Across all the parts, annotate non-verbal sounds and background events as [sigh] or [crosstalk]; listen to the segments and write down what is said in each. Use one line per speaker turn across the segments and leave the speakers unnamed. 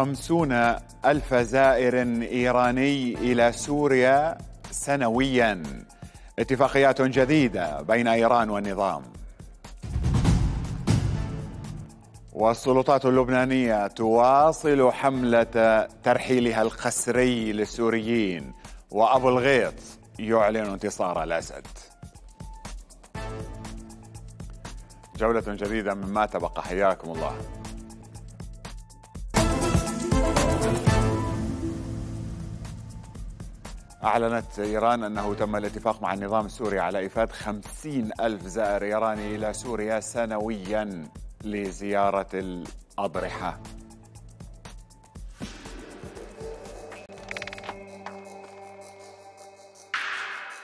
خمسون ألف زائر إيراني إلى سوريا سنويا اتفاقيات جديدة بين إيران والنظام والسلطات اللبنانية تواصل حملة ترحيلها القسري للسوريين وأبو الغيط يعلن انتصار الأسد جولة جديدة مما تبقى حياكم الله أعلنت إيران أنه تم الاتفاق مع النظام السوري على إفادة 50 ألف زائر إيراني إلى سوريا سنويا لزيارة الأضرحة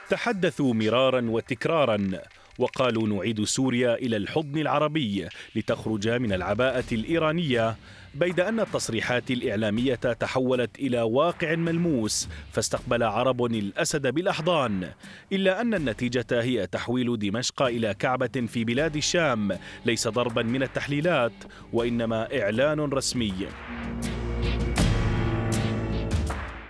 تحدثوا مرارا وتكرارا وقالوا نعيد سوريا إلى الحضن العربي لتخرج من العباءة الإيرانية بيد أن التصريحات الإعلامية تحولت إلى واقع ملموس فاستقبل عرب الأسد بالأحضان إلا أن النتيجة هي تحويل دمشق إلى كعبة في بلاد الشام ليس ضربا من التحليلات وإنما إعلان رسمي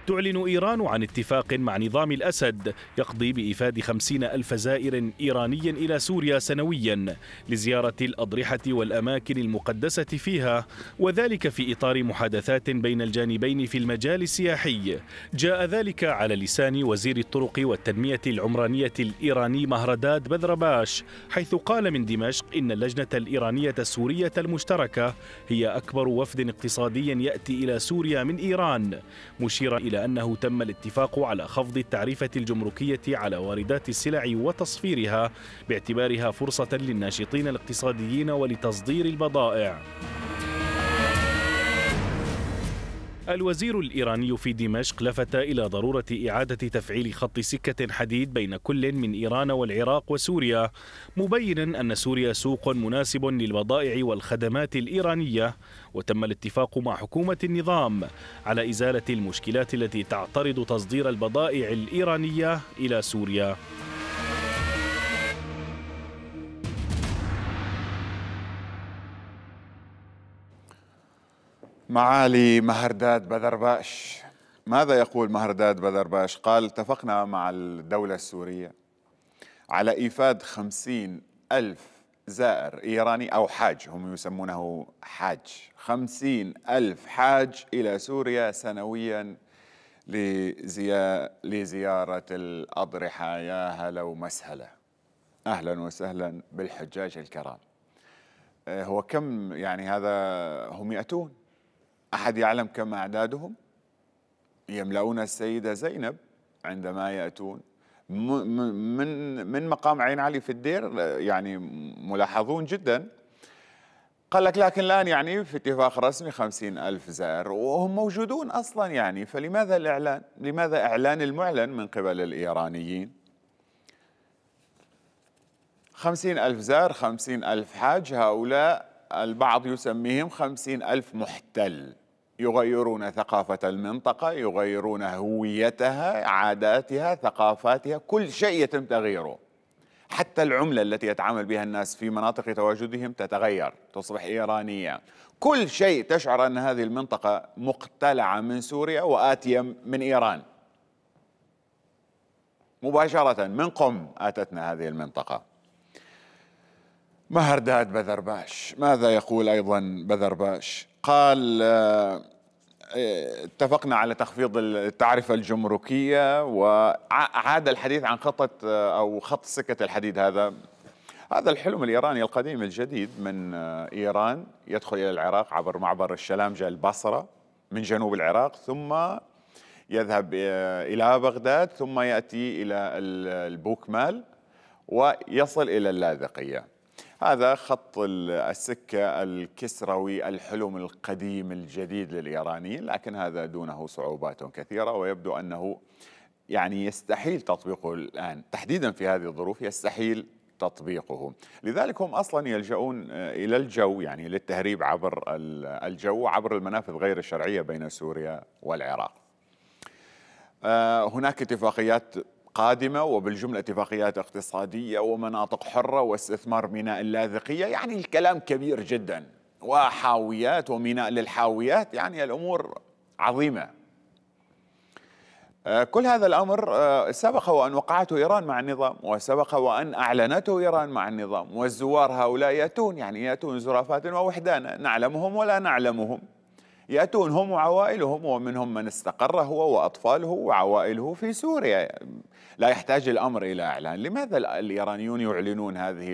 تعلن إيران عن اتفاق مع نظام الأسد يقضي بإفاد خمسين ألف زائر إيراني إلى سوريا سنويا لزيارة الأضرحة والأماكن المقدسة فيها وذلك في إطار محادثات بين الجانبين في المجال السياحي جاء ذلك على لسان وزير الطرق والتنمية العمرانية الإيراني مهرداد بذرباش حيث قال من دمشق إن اللجنة الإيرانية السورية المشتركة هي أكبر وفد اقتصادي يأتي إلى سوريا من إيران مشيرا إلى إلا أنه تم الاتفاق على خفض التعريفة الجمركية على واردات السلع وتصفيرها باعتبارها فرصة للناشطين الاقتصاديين ولتصدير البضائع الوزير الإيراني في دمشق لفت إلى ضرورة إعادة تفعيل خط سكة حديد بين كل من إيران والعراق وسوريا مبينا أن سوريا سوق مناسب للبضائع والخدمات الإيرانية وتم الاتفاق مع حكومة النظام على إزالة المشكلات التي تعترض تصدير البضائع الإيرانية إلى سوريا
معالي مهرداد بدرباش ماذا يقول مهرداد بدرباش قال اتفقنا مع الدولة السورية على إيفاد خمسين ألف زائر إيراني أو حاج هم يسمونه حاج خمسين ألف حاج إلى سوريا سنويا لزيا... لزيارة الأضرحة يا هلا ومسهلة أهلا وسهلا بالحجاج الكرام آه، هو كم يعني هذا هم يأتون أحد يعلم كم أعدادهم يملؤون السيدة زينب عندما يأتون من من مقام عين علي في الدير يعني ملاحظون جدا قال لك لكن الآن يعني في اتفاق رسمي خمسين ألف زائر وهم موجودون أصلا يعني فلماذا الإعلان لماذا إعلان المعلن من قبل الإيرانيين خمسين ألف زائر خمسين ألف حاج هؤلاء البعض يسميهم خمسين ألف محتل يغيرون ثقافة المنطقة يغيرون هويتها عاداتها ثقافاتها كل شيء يتم تغييره حتى العملة التي يتعامل بها الناس في مناطق تواجدهم تتغير تصبح إيرانية كل شيء تشعر أن هذه المنطقة مقتلعة من سوريا وآتية من إيران مباشرة من قم آتتنا هذه المنطقة مهرداد بذرباش ماذا يقول أيضا بذرباش قال آه، اتفقنا على تخفيض التعرفة الجمركية وعاد الحديث عن خطة آه، أو خط سكة الحديد هذا هذا الحلم الإيراني القديم الجديد من آه، إيران يدخل إلى العراق عبر معبر الشلامجة البصرة من جنوب العراق ثم يذهب إلى بغداد ثم يأتي إلى البوكمال ويصل إلى اللاذقية هذا خط السكة الكسروي الحلم القديم الجديد للإيرانيين لكن هذا دونه صعوبات كثيرة ويبدو أنه يعني يستحيل تطبيقه الآن تحديدا في هذه الظروف يستحيل تطبيقه لذلك هم أصلا يلجؤون آه، إلى الجو يعني للتهريب عبر الجو عبر المنافذ غير الشرعية بين سوريا والعراق آه، هناك اتفاقيات قادمة وبالجملة اتفاقيات اقتصادية ومناطق حرة واستثمار ميناء اللاذقية يعني الكلام كبير جدا وحاويات وميناء للحاويات يعني الأمور عظيمة آه، كل هذا الأمر آه، سبق وأن وقعته إيران مع النظام وسبق وأن أعلنته إيران مع النظام والزوار هؤلاء يأتون يعني يأتون زرافات ووحدانا نعلمهم ولا نعلمهم يأتون هم وعوائلهم ومنهم من استقر هو وأطفاله وعوائله في سوريا لا يحتاج الأمر إلى إعلان لماذا الإيرانيون يعلنون هذه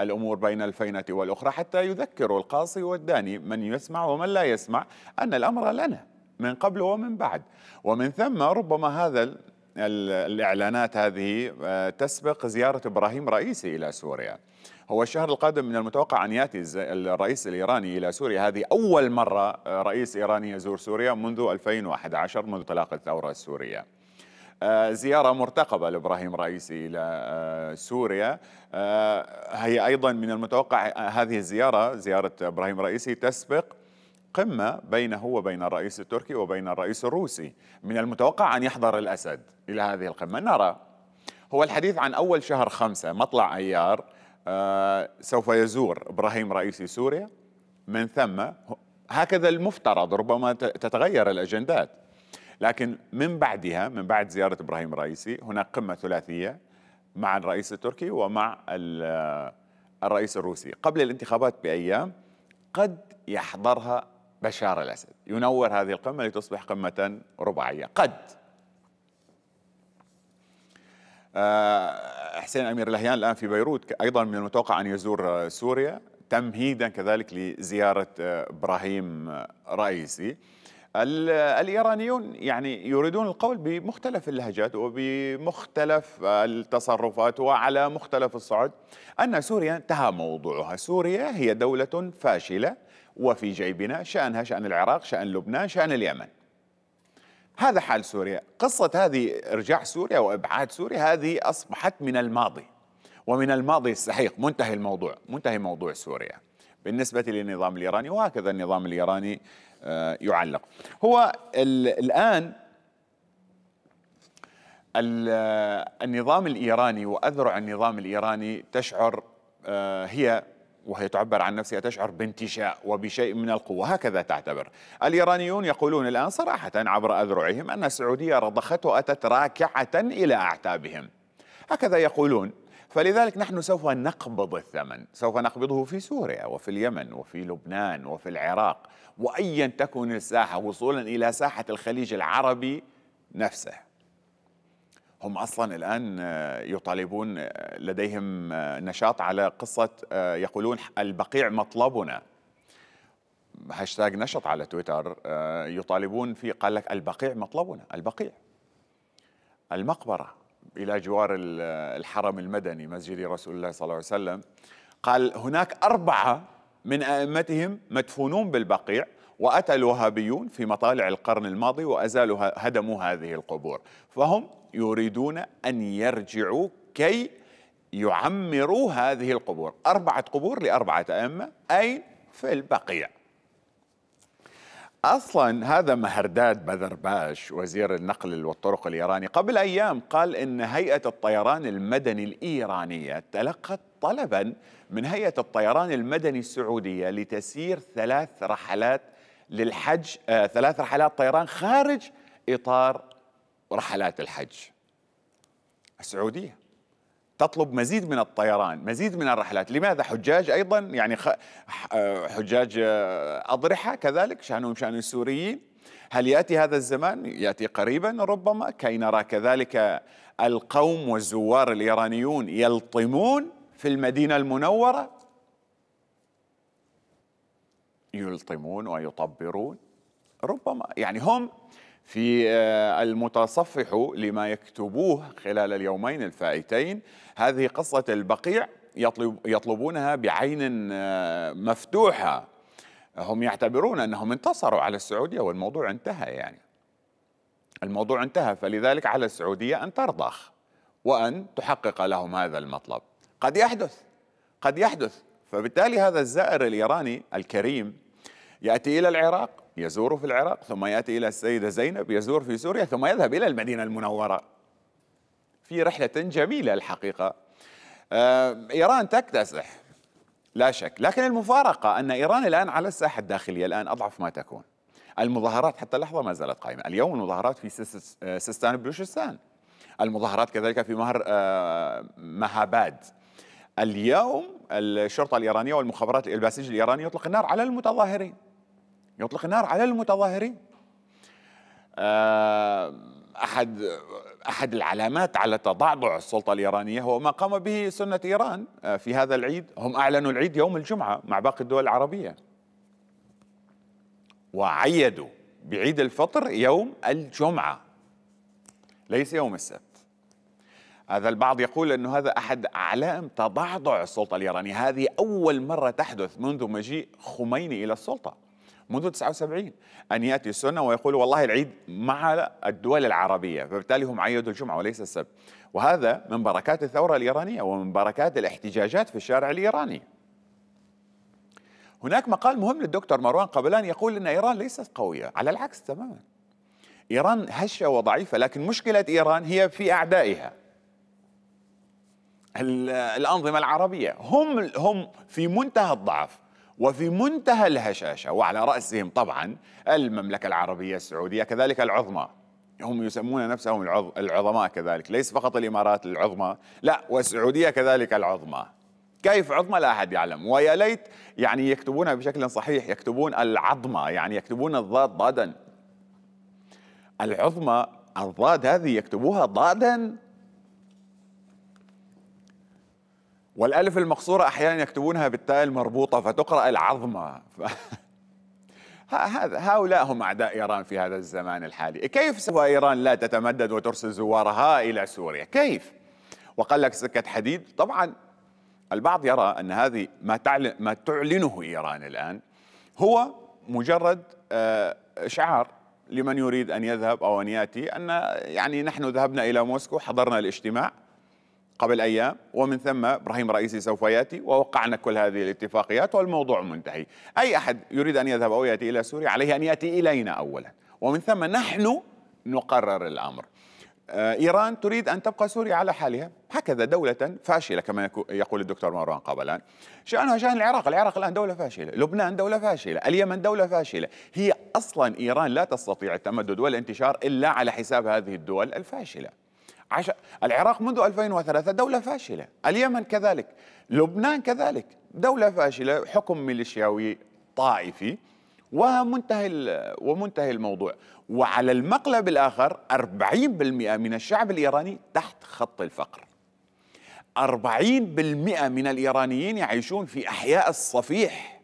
الأمور بين الفينة والأخرى حتى يذكروا القاصي والداني من يسمع ومن لا يسمع أن الأمر لنا من قبل ومن بعد ومن ثم ربما هذا الإعلانات هذه آه، تسبق زيارة إبراهيم رئيسي إلى سوريا هو الشهر القادم من المتوقع أن يأتي الرئيس الإيراني إلى سوريا هذه أول مرة رئيس إيراني يزور سوريا منذ 2011 منذ انطلاق الثورة السورية آه، زيارة مرتقبة لإبراهيم رئيسي إلى آه، سوريا هي أيضا من المتوقع هذه الزيارة زيارة إبراهيم رئيسي تسبق قمة بينه وبين الرئيس التركي وبين الرئيس الروسي من المتوقع أن يحضر الأسد إلى هذه القمة نرى هو الحديث عن أول شهر خمسة مطلع أيار آه سوف يزور إبراهيم رئيس سوريا من ثم هكذا المفترض ربما تتغير الأجندات لكن من بعدها من بعد زيارة إبراهيم رئيسي هناك قمة ثلاثية مع الرئيس التركي ومع آه، الرئيس الروسي قبل الانتخابات بأيام قد يحضرها بشار الأسد ينور هذه القمة لتصبح قمة رباعية قد آه، حسين أمير لهيان الآن في بيروت أيضا من المتوقع أن يزور سوريا تمهيدا كذلك لزيارة آه، إبراهيم آه، رئيسي الإيرانيون يعني يريدون القول بمختلف اللهجات وبمختلف التصرفات وعلى مختلف الصعد أن سوريا انتهى موضوعها سوريا هي دولة فاشلة وفي جيبنا شأنها شأن العراق شأن لبنان شأن اليمن هذا حال سوريا قصة هذه إرجاع سوريا وإبعاد سوريا هذه أصبحت من الماضي ومن الماضي السحيق منتهي الموضوع منتهي موضوع سوريا بالنسبة للنظام الإيراني وهكذا النظام الإيراني آه، يعلق هو الآن آه، النظام الإيراني وأذرع النظام الإيراني تشعر آه، هي وهي تعبر عن نفسها تشعر بانتشاء وبشيء من القوة هكذا تعتبر الإيرانيون يقولون الآن صراحة عبر أذرعهم أن السعودية رضخت وأتت راكعة إلى أعتابهم هكذا يقولون فلذلك نحن سوف نقبض الثمن سوف نقبضه في سوريا وفي اليمن وفي لبنان وفي العراق وأيا تكن الساحة وصولا إلى ساحة الخليج العربي نفسه هم اصلا الان آه، يطالبون آه، لديهم آه، نشاط على قصه يقولون البقيع مطلبنا هاشتاج نشط على تويتر يطالبون في قال لك البقيع مطلبنا البقيع المقبره الى جوار الحرم المدني مسجد رسول الله صلى الله عليه وسلم قال هناك اربعه من ائمتهم مدفونون بالبقيع واتى الوهابيون في مطالع القرن الماضي وازالوا هدموا هذه القبور فهم يريدون أن يرجعوا كي يعمروا هذه القبور أربعة قبور لأربعة أئمة أين في البقيع اصلا هذا مهرداد بذرباش وزير النقل والطرق الايراني قبل ايام قال ان هيئه الطيران المدني الايرانيه تلقت طلبا من هيئه الطيران المدني السعوديه لتسيير ثلاث رحلات للحج آه ثلاث رحلات طيران خارج اطار رحلات الحج السعودية تطلب مزيد من الطيران مزيد من الرحلات لماذا حجاج أيضا يعني آه، حجاج آه، أضرحة كذلك شأنهم شأن السوريين هل يأتي هذا الزمان يأتي قريبا ربما كي نرى كذلك القوم والزوار الإيرانيون يلطمون في المدينة المنورة يلطمون ويطبرون ربما يعني هم في آه، المتصفح لما يكتبوه خلال اليومين الفائتين هذه قصة البقيع يطلب يطلبونها بعين آه، مفتوحة هم يعتبرون أنهم انتصروا على السعودية والموضوع انتهى يعني الموضوع انتهى فلذلك على السعودية أن ترضخ وأن تحقق لهم هذا المطلب قد يحدث قد يحدث فبالتالي هذا الزائر الإيراني الكريم يأتي إلى العراق يزور في العراق ثم يأتي إلى السيدة زينب يزور في سوريا ثم يذهب إلى المدينة المنورة في رحلة جميلة الحقيقة آه، إيران تكتسح لا شك لكن المفارقة أن إيران الآن على الساحة الداخلية الآن أضعف ما تكون المظاهرات حتى اللحظة ما زالت قائمة اليوم المظاهرات في آه، سيستان بلوشستان المظاهرات كذلك في مهر آه، مهاباد اليوم الشرطة الإيرانية والمخابرات الباسيج الإيراني يطلق النار على المتظاهرين يطلق النار على المتظاهرين آه، أحد أحد العلامات على تضعضع السلطة الإيرانية هو ما قام به سنة إيران آه، في هذا العيد هم أعلنوا العيد يوم الجمعة مع باقي الدول العربية وعيدوا بعيد الفطر يوم الجمعة ليس يوم السبت هذا البعض يقول أنه هذا أحد علائم تضعضع السلطة الإيرانية هذه أول مرة تحدث منذ مجيء خميني إلى السلطة منذ 79 أن يأتي السنة ويقول والله العيد مع الدول العربية فبالتالي هم عيدوا الجمعة وليس السبت وهذا من بركات الثورة الإيرانية ومن بركات الاحتجاجات في الشارع الإيراني هناك مقال مهم للدكتور مروان قبلان يقول أن إيران ليست قوية على العكس تماما إيران هشة وضعيفة لكن مشكلة إيران هي في أعدائها الأنظمة العربية هم هم في منتهى الضعف وفي منتهى الهشاشة وعلى رأسهم طبعا المملكة العربية السعودية كذلك العظمى هم يسمون نفسهم العظماء كذلك ليس فقط الإمارات العظمى لا والسعودية كذلك العظمى كيف عظمى لا أحد يعلم ويا ليت يعني يكتبونها بشكل صحيح يكتبون العظمى يعني يكتبون الضاد ضادا العظمى الضاد هذه يكتبوها ضادا والالف المقصوره احيانا يكتبونها بالتاء المربوطه فتقرا العظمه ف... هؤلاء هم اعداء ايران في هذا الزمان الحالي، كيف سوى ايران لا تتمدد وترسل زوارها الى سوريا؟ كيف؟ وقال لك سكه حديد، طبعا البعض يرى ان هذه ما تعلن ما تعلنه ايران الان هو مجرد آه، شعار لمن يريد ان يذهب او ان ياتي ان يعني نحن ذهبنا الى موسكو حضرنا الاجتماع قبل أيام ومن ثم إبراهيم رئيسي سوف يأتي ووقعنا كل هذه الاتفاقيات والموضوع منتهي أي أحد يريد أن يذهب أو يأتي إلى سوريا عليه أن يأتي إلينا أولا ومن ثم نحن نقرر الأمر آه، إيران تريد أن تبقى سوريا على حالها هكذا دولة فاشلة كما يقول الدكتور مروان قبلان شأنها شأن العراق العراق الآن دولة فاشلة لبنان دولة فاشلة اليمن دولة فاشلة هي أصلا إيران لا تستطيع التمدد والانتشار إلا على حساب هذه الدول الفاشلة عش... العراق منذ 2003 دولة فاشلة اليمن كذلك لبنان كذلك دولة فاشلة حكم ميليشياوي طائفي ومنتهي ومنتهي الموضوع وعلى المقلب الآخر 40% من الشعب الإيراني تحت خط الفقر 40% من الإيرانيين يعيشون في أحياء الصفيح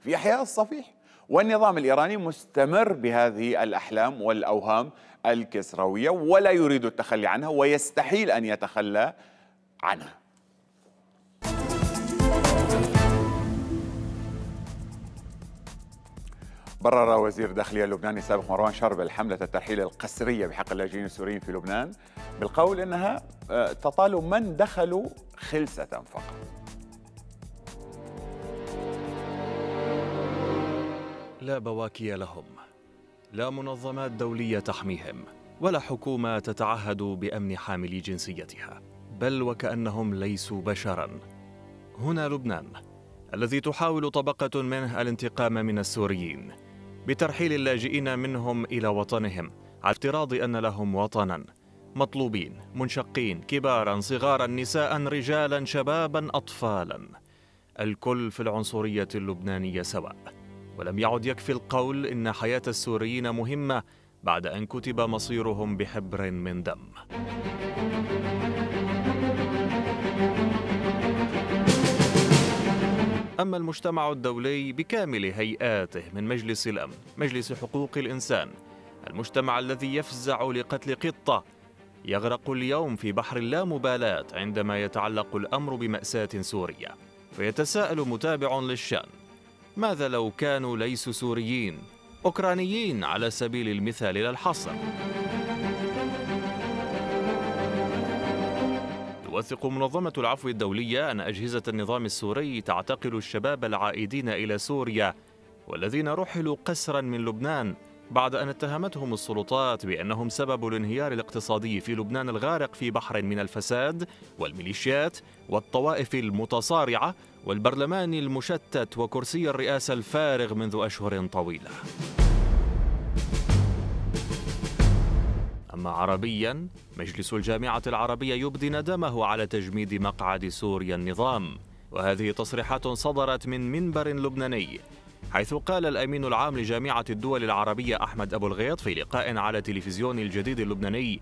في أحياء الصفيح والنظام الإيراني مستمر بهذه الأحلام والأوهام الكسروية ولا يريد التخلي عنها ويستحيل أن يتخلى عنها برر وزير الداخلية اللبناني السابق مروان شربل حملة الترحيل القسرية بحق اللاجئين السوريين في لبنان بالقول أنها آه، تطال من دخلوا خلسة فقط
لا بواكي لهم لا منظمات دولية تحميهم ولا حكومة تتعهد بأمن حاملي جنسيتها بل وكأنهم ليسوا بشرا هنا لبنان الذي تحاول طبقة منه الانتقام من السوريين بترحيل اللاجئين منهم إلى وطنهم على افتراض أن لهم وطنا مطلوبين منشقين كبارا صغارا نساء رجالا شبابا أطفالا الكل في العنصرية اللبنانية سواء ولم يعد يكفي القول إن حياة السوريين مهمة بعد أن كتب مصيرهم بحبر من دم أما المجتمع الدولي بكامل هيئاته من مجلس الأمن مجلس حقوق الإنسان المجتمع الذي يفزع لقتل قطة يغرق اليوم في بحر اللامبالاة عندما يتعلق الأمر بمأساة سورية فيتساءل متابع للشأن ماذا لو كانوا ليسوا سوريين أوكرانيين على سبيل المثال لا الحصر توثق منظمة العفو الدولية أن أجهزة النظام السوري تعتقل الشباب العائدين إلى سوريا والذين رحلوا قسرا من لبنان بعد أن اتهمتهم السلطات بأنهم سبب الانهيار الاقتصادي في لبنان الغارق في بحر من الفساد والميليشيات والطوائف المتصارعة والبرلمان المشتت وكرسي الرئاسة الفارغ منذ أشهر طويلة أما عربيا مجلس الجامعة العربية يبدي ندمه على تجميد مقعد سوريا النظام وهذه تصريحات صدرت من منبر لبناني حيث قال الأمين العام لجامعة الدول العربية أحمد أبو الغيط في لقاء على تلفزيون الجديد اللبناني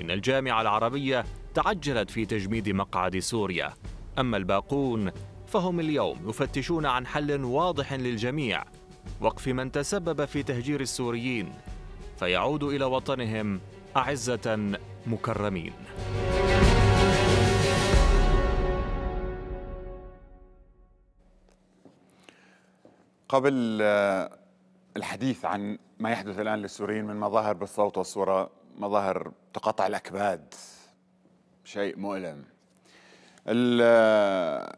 إن الجامعة العربية تعجلت في تجميد مقعد سوريا أما الباقون فهم اليوم يفتشون عن حل واضح للجميع وقف من تسبب في تهجير السوريين فيعود الى وطنهم اعزه مكرمين
قبل آه، الحديث عن ما يحدث الان للسوريين من مظاهر بالصوت والصوره مظاهر تقطع الاكباد شيء مؤلم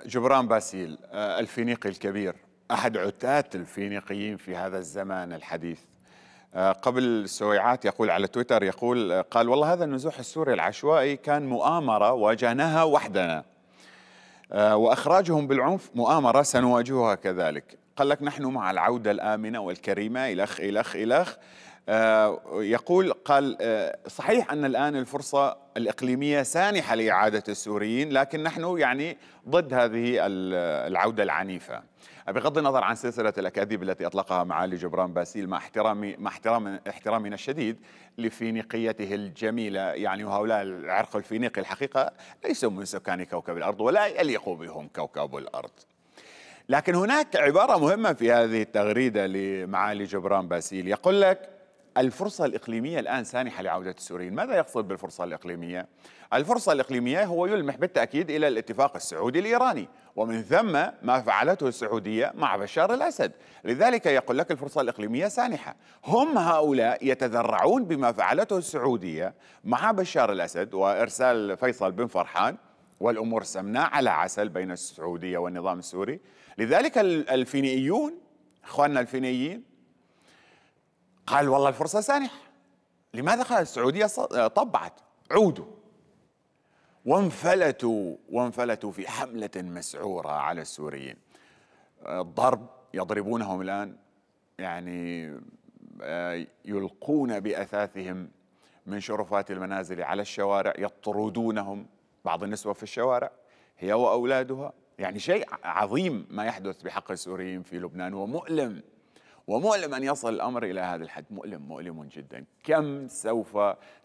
جبران باسيل آه، الفينيقي الكبير أحد عتاة الفينيقيين في هذا الزمان الحديث آه، قبل سويعات يقول على تويتر يقول آه، قال والله هذا النزوح السوري العشوائي كان مؤامرة واجهناها وحدنا وإخراجهم بالعنف مؤامرة سنواجهها كذلك قال لك نحن مع العودة الآمنة والكريمة إلخ إلخ إلخ آه، يقول قال آه، صحيح أن الآن الفرصة الإقليمية سانحة لإعادة السوريين لكن نحن يعني ضد هذه العودة العنيفة بغض النظر عن سلسلة الأكاذيب التي أطلقها معالي جبران باسيل مع احترامي مع احترام احترامنا الشديد لفينيقيته الجميلة يعني هؤلاء العرق الفينيقي الحقيقة ليسوا من سكان كوكب الأرض ولا يليق بهم كوكب الأرض لكن هناك عبارة مهمة في هذه التغريدة لمعالي جبران باسيل يقول لك الفرصة الإقليمية الآن سانحة لعودة السوريين ماذا يقصد بالفرصة الإقليمية؟ الفرصة الإقليمية هو يلمح بالتأكيد إلى الاتفاق السعودي الإيراني ومن ثم ما فعلته السعودية مع بشار الأسد لذلك يقول لك الفرصة الإقليمية سانحة هم هؤلاء يتذرعون بما فعلته السعودية مع بشار الأسد وإرسال فيصل بن فرحان والأمور سمناء على عسل بين السعودية والنظام السوري لذلك الفينيئيون أخواننا الفينيين قال والله الفرصة سانحة لماذا قال السعودية آه، طبعت عودوا وانفلتوا وانفلتوا في حملة مسعورة على السوريين آه، الضرب يضربونهم الآن يعني آه، يلقون بأثاثهم من شرفات المنازل على الشوارع يطردونهم بعض النسوة في الشوارع هي وأولادها يعني شيء عظيم ما يحدث بحق السوريين في لبنان ومؤلم ومؤلم أن يصل الأمر إلى هذا الحد مؤلم مؤلم جدا كم سوف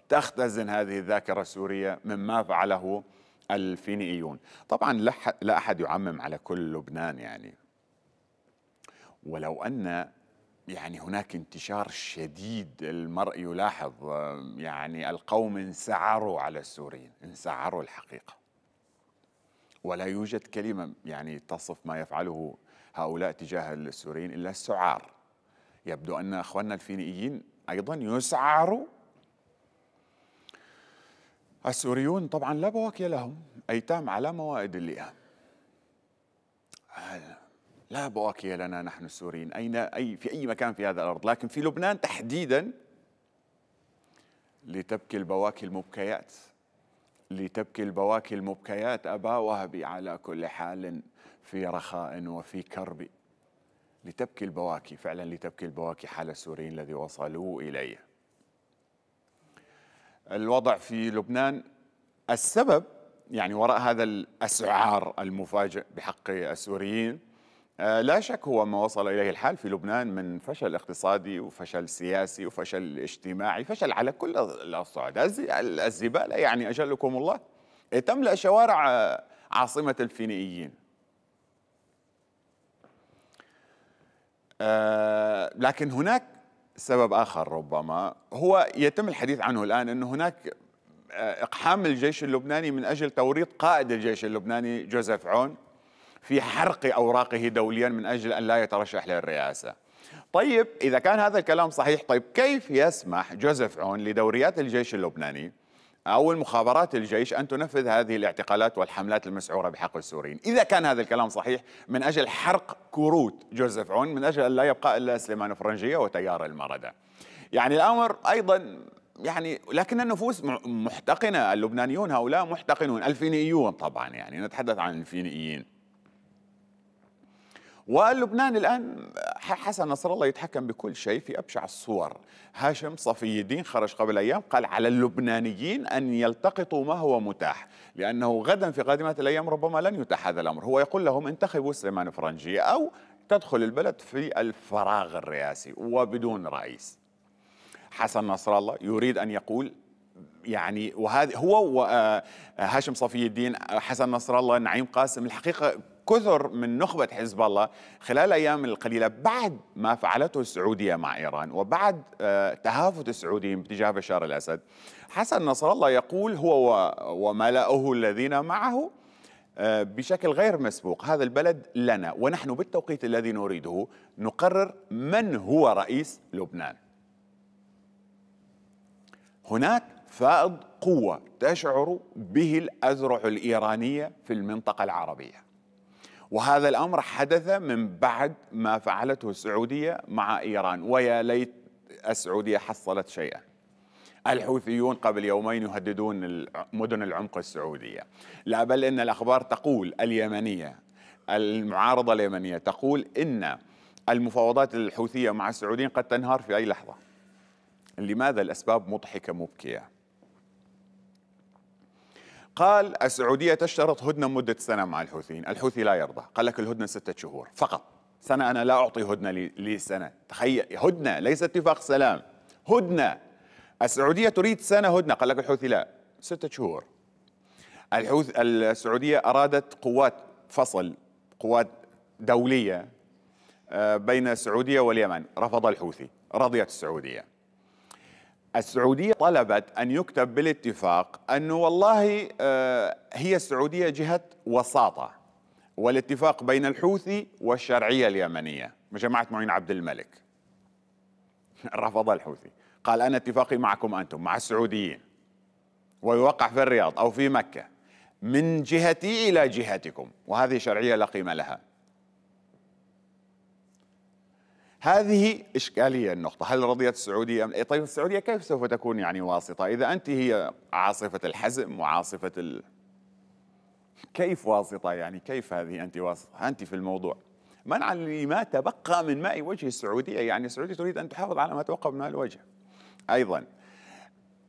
تختزن هذه الذاكرة السورية مما فعله الفينيقيون طبعا لا أحد يعمم على كل لبنان يعني ولو أن يعني هناك انتشار شديد المرء يلاحظ يعني القوم انسعروا على السوريين انسعروا الحقيقة ولا يوجد كلمة يعني تصف ما يفعله هؤلاء تجاه السوريين إلا السعار يبدو أن أخواننا الفينيقيين أيضا يسعروا السوريون طبعا لا بواكي لهم أيتام على موائد اللئام لا بواكي لنا نحن السوريين أين أي في أي مكان في هذا الأرض لكن في لبنان تحديدا لتبكي البواكي المبكيات لتبكي البواكي المبكيات أبا وهبي على كل حال في رخاء وفي كرب لتبكي البواكي فعلا لتبكي البواكي حال السوريين الذي وصلوا إليه الوضع في لبنان السبب يعني وراء هذا الأسعار المفاجئ بحق السوريين آه، لا شك هو ما وصل إليه الحال في لبنان من فشل اقتصادي وفشل سياسي وفشل اجتماعي فشل على كل الأصعاد الزبالة يعني أجلكم الله تملأ شوارع عاصمة الفينيقيين آه، لكن هناك سبب آخر ربما هو يتم الحديث عنه الآن أن هناك آه، إقحام الجيش اللبناني من أجل توريط قائد الجيش اللبناني جوزيف عون في حرق أوراقه دوليا من أجل أن لا يترشح للرئاسة طيب إذا كان هذا الكلام صحيح طيب كيف يسمح جوزيف عون لدوريات الجيش اللبناني أو المخابرات الجيش أن تنفذ هذه الاعتقالات والحملات المسعورة بحق السوريين إذا كان هذا الكلام صحيح من أجل حرق كروت جوزيف عون من أجل أن لا يبقى إلا سليمان فرنجية وتيار المردة يعني الأمر أيضا يعني لكن النفوس محتقنة اللبنانيون هؤلاء محتقنون الفينيون طبعا يعني نتحدث عن الفينيين ولبنان الآن حسن نصر الله يتحكم بكل شيء في أبشع الصور هاشم صفي الدين خرج قبل أيام قال على اللبنانيين أن يلتقطوا ما هو متاح لأنه غدا في قادمة الأيام ربما لن يتاح هذا الأمر هو يقول لهم انتخبوا سليمان فرنجي أو تدخل البلد في الفراغ الرئاسي وبدون رئيس حسن نصر الله يريد أن يقول يعني وهذا هو آه، هاشم صفي الدين حسن نصر الله نعيم قاسم الحقيقة كثر من نخبة حزب الله خلال أيام القليلة بعد ما فعلته السعودية مع إيران وبعد آه، تهافت السعوديين باتجاه بشار الأسد حسن نصر الله يقول هو وملأه الذين معه آه، بشكل غير مسبوق هذا البلد لنا ونحن بالتوقيت الذي نريده نقرر من هو رئيس لبنان هناك فائض قوة تشعر به الأذرع الإيرانية في المنطقة العربية وهذا الامر حدث من بعد ما فعلته السعوديه مع ايران ويا ليت السعوديه حصلت شيئا. الحوثيون قبل يومين يهددون مدن العمق السعوديه. لا بل ان الاخبار تقول اليمنيه المعارضه اليمنيه تقول ان المفاوضات الحوثيه مع السعوديين قد تنهار في اي لحظه. لماذا الاسباب مضحكه مبكيه؟ قال السعودية تشترط هدنة مدة سنة مع الحوثيين الحوثي لا يرضى قال لك الهدنة ستة شهور فقط سنة أنا لا أعطي هدنة لسنة تخيل هدنة ليس اتفاق سلام هدنة السعودية تريد سنة هدنة قال لك الحوثي لا ستة شهور الحوث السعودية أرادت قوات فصل قوات دولية آه، بين السعودية واليمن رفض الحوثي رضيت السعودية السعودية طلبت أن يكتب بالاتفاق أنه والله آه، هي السعودية جهة وساطة والاتفاق بين الحوثي والشرعية اليمنية جماعة معين عبد الملك [laughs] رفض الحوثي قال أنا اتفاقي معكم أنتم مع السعوديين ويوقع في الرياض أو في مكة من جهتي إلى جهتكم وهذه شرعية لا قيمة لها هذه إشكالية النقطة هل رضيت السعودية أم طيب السعودية كيف سوف تكون يعني واسطة إذا أنت هي عاصفة الحزم وعاصفة ال... كيف واسطة يعني كيف هذه أنت واسطة أنت في الموضوع منعا لما تبقى من ماء وجه السعودية يعني السعودية تريد أن تحافظ على ما تبقى من ماء الوجه أيضا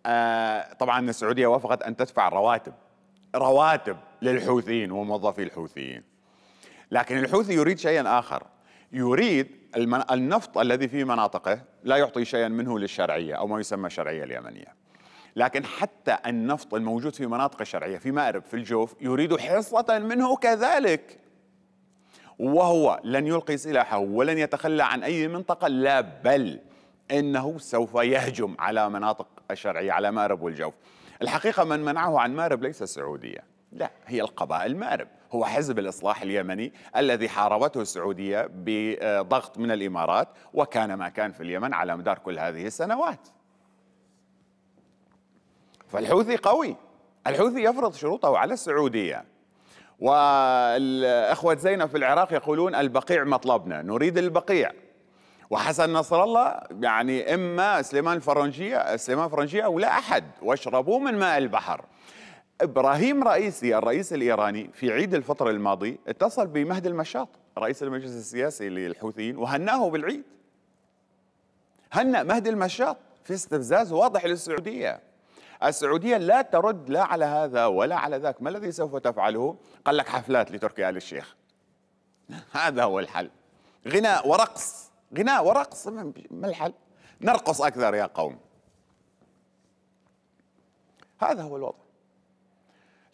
آه طبعا السعودية وافقت أن تدفع رواتب رواتب للحوثيين وموظفي الحوثيين لكن الحوثي يريد شيئا آخر يريد النفط الذي في مناطقه لا يعطي شيئا منه للشرعية أو ما يسمى الشرعية اليمنية لكن حتى النفط الموجود في مناطق الشرعية في مأرب في الجوف يريد حصة منه كذلك وهو لن يلقي سلاحه ولن يتخلى عن أي منطقة لا بل إنه سوف يهجم على مناطق الشرعية على مأرب والجوف الحقيقة من منعه عن مأرب ليس السعودية لا هي القبائل مأرب هو حزب الإصلاح اليمني الذي حاربته السعودية بضغط من الإمارات وكان ما كان في اليمن على مدار كل هذه السنوات فالحوثي قوي الحوثي يفرض شروطه على السعودية والأخوة زينب في العراق يقولون البقيع مطلبنا نريد البقيع وحسن نصر الله يعني إما سليمان الفرنجية سليمان الفرنجية ولا أحد واشربوا من ماء البحر ابراهيم رئيسي الرئيس الايراني في عيد الفطر الماضي اتصل بمهدي المشاط رئيس المجلس السياسي للحوثيين وهناه بالعيد هنأ مهدي المشاط في استفزاز واضح للسعوديه السعوديه لا ترد لا على هذا ولا على ذاك ما الذي سوف تفعله قال لك حفلات لتركيا آل الشيخ [laughs] هذا هو الحل غناء ورقص غناء ورقص ما الحل نرقص اكثر يا قوم هذا هو الوضع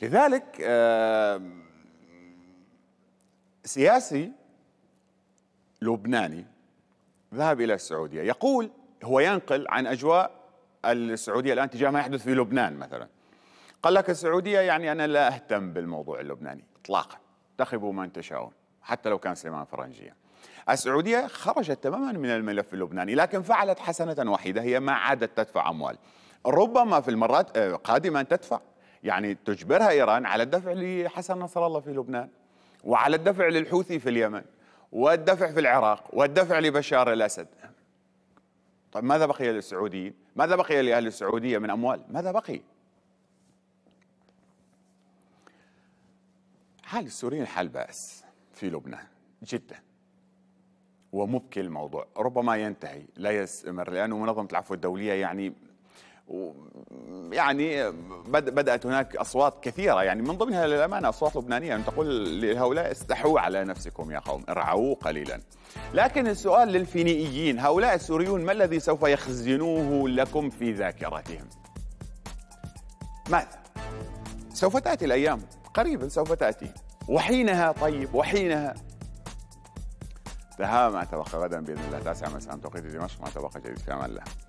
لذلك سياسي لبناني ذهب إلى السعودية يقول هو ينقل عن أجواء السعودية الآن تجاه ما يحدث في لبنان مثلا قال لك السعودية يعني أنا لا أهتم بالموضوع اللبناني إطلاقا انتخبوا من تشاؤون حتى لو كان سليمان فرنجيا السعودية خرجت تماما من الملف اللبناني لكن فعلت حسنة وحيدة هي ما عادت تدفع أموال ربما في المرات آه، قادما تدفع يعني تجبرها إيران على الدفع لحسن نصر الله في لبنان وعلى الدفع للحوثي في اليمن والدفع في العراق والدفع لبشار الأسد طيب ماذا بقي للسعوديين ماذا بقي لأهل السعودية من أموال ماذا بقي حال السوريين حال بأس في لبنان جدا ومبكي الموضوع ربما ينتهي لا يستمر لأنه منظمة العفو الدولية يعني يعني بدأت هناك أصوات كثيرة يعني من ضمنها للأمانة أصوات لبنانية يعني تقول لهؤلاء استحوا على نفسكم يا قوم ارعوا قليلا لكن السؤال للفينيقيين هؤلاء السوريون ما الذي سوف يخزنوه لكم في ذاكرتهم ماذا؟ سوف تأتي الأيام قريبا سوف تأتي وحينها طيب وحينها تهام ما تبقى غدا بإذن الله تاسع مساء توقيت دمشق ما تبقى جديد في أمان الله